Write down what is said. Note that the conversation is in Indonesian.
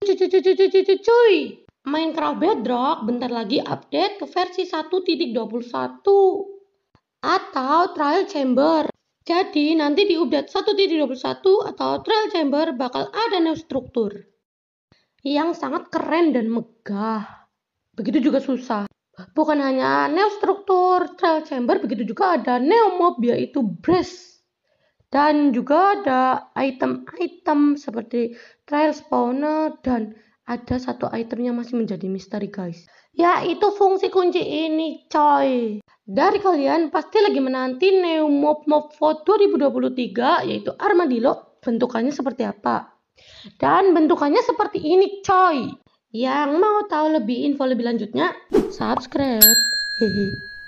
Cuy, cuy, cuy, Minecraft Bedrock bentar lagi update ke versi 1.21 atau Trial Chamber. Jadi nanti di update 1.21 atau Trial Chamber bakal ada new struktur yang sangat keren dan megah. Begitu juga susah. Bukan hanya new struktur Trial Chamber, begitu juga ada neo mob yaitu Breast dan juga ada item-item seperti trial spawner dan ada satu item yang masih menjadi misteri guys yaitu fungsi kunci ini coy dari kalian pasti lagi menanti Neo Mob Mob 2023 yaitu Armadillo bentukannya seperti apa dan bentukannya seperti ini coy yang mau tahu lebih info lebih lanjutnya subscribe hehehe